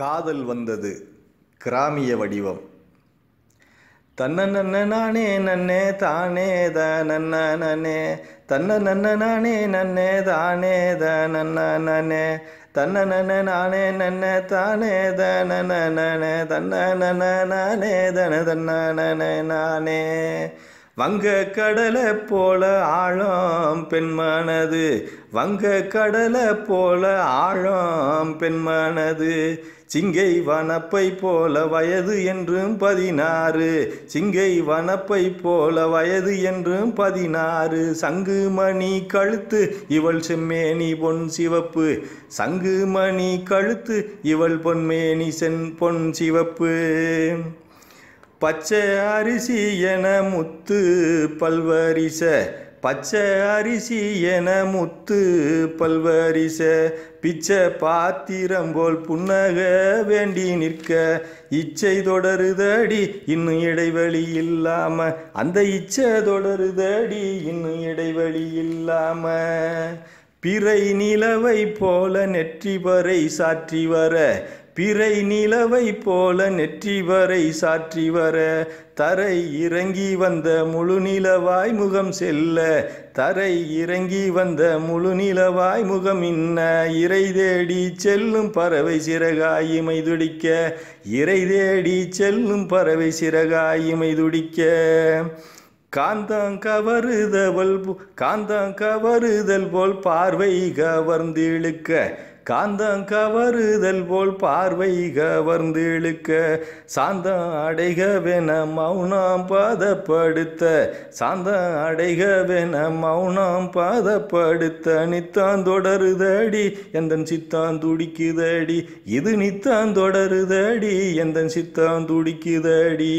காதல் வந்தது கிராமிய வடிவம் தன்ன நன்ன நானே நன்னே தானே த நன்ன நன்னே தன்ன நன்ன நானே நன்னே தானே த நன்ன நன்னே தன்ன நன்ன நானே நன்ன தானே த நன்ன நன்னே தன்ன நன்ன நானே தன தன்ன நன்னே நானே வங்க கடலை போல ஆழம் பெண்மனது வங்க கடலை போல ஆழம் பெண்மனது சிங்கை வனப்பை போல வயது என்றும் பதினாறு சிங்கை வனப்பை போல வயது என்றும் பதினாறு சங்குமணி கழுத்து இவள் செம்மேனி பொன் சிவப்பு சங்குமணி கழுத்து இவள் பொன்மேனி சென் பொன் சிவப்பு பச்சை அரிசி என முத்து பல்வரிச பச்சை அரிசி என முத்து பல்வரிச பிச்சை பாத்திரம் போல் புன்னக வேண்டி நிற்க இச்சை தொடருதடி இன்னும் இடைவெளி இல்லாம அந்த இச்சை தொடருதடி இன்னும் இடைவெளி இல்லாம பிறை நிலவை போல நெற்றி பறை சாற்றி வர பிறை நிலவை போல நெற்றி வரை சாற்றி வர தரை இறங்கி வந்த முழு நிலவாய் முகம் செல்ல தரை இறங்கி வந்த முழு நிலவாய் முகம் இன்ன இறை தேடி செல்லும் பறவை சிறகாயுமை துடிக்க இறை தேடி செல்லும் பறவை சிறகாயுமை துடிக்க காந்தம் கவருதவள் காந்தம் கவருதல் போல் பார்வை கவர்ந்து இழுக்க காந்தம் கவருதல் போல் பார்வை கவர்ந்து இழுக்க சாந்தம் அடைகவென மௌனம் பதப்படுத்த சாந்தம் அடைகவென மௌனம் பதப்படுத்த நித்தான் தொடருதடி எந்தன் சித்தான் துடிக்குதடி இது நித்தான் தொடருதடி எந்தன் சித்தான் துடிக்குதடி